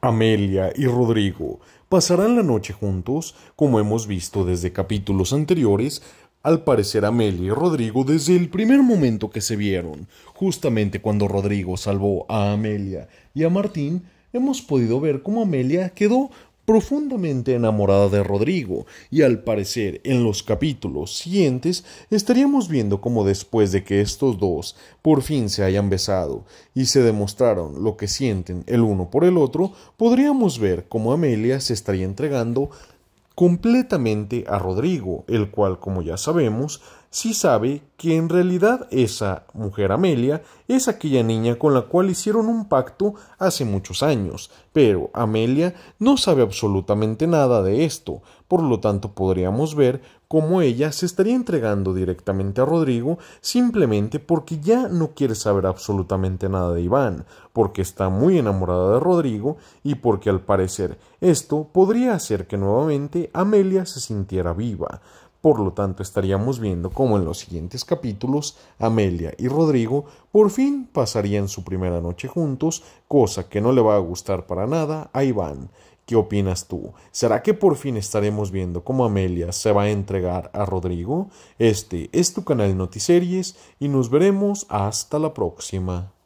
Amelia y Rodrigo pasarán la noche juntos, como hemos visto desde capítulos anteriores, al parecer Amelia y Rodrigo desde el primer momento que se vieron, justamente cuando Rodrigo salvó a Amelia y a Martín, hemos podido ver cómo Amelia quedó profundamente enamorada de Rodrigo, y al parecer en los capítulos siguientes estaríamos viendo cómo después de que estos dos por fin se hayan besado y se demostraron lo que sienten el uno por el otro, podríamos ver cómo Amelia se estaría entregando completamente a Rodrigo, el cual, como ya sabemos, sí sabe que en realidad esa mujer Amelia es aquella niña con la cual hicieron un pacto hace muchos años, pero Amelia no sabe absolutamente nada de esto, por lo tanto podríamos ver cómo ella se estaría entregando directamente a Rodrigo simplemente porque ya no quiere saber absolutamente nada de Iván, porque está muy enamorada de Rodrigo y porque al parecer esto podría hacer que nuevamente Amelia se sintiera viva. Por lo tanto, estaríamos viendo cómo en los siguientes capítulos Amelia y Rodrigo por fin pasarían su primera noche juntos, cosa que no le va a gustar para nada a Iván. ¿Qué opinas tú? ¿Será que por fin estaremos viendo cómo Amelia se va a entregar a Rodrigo? Este es tu canal Notiseries y nos veremos hasta la próxima.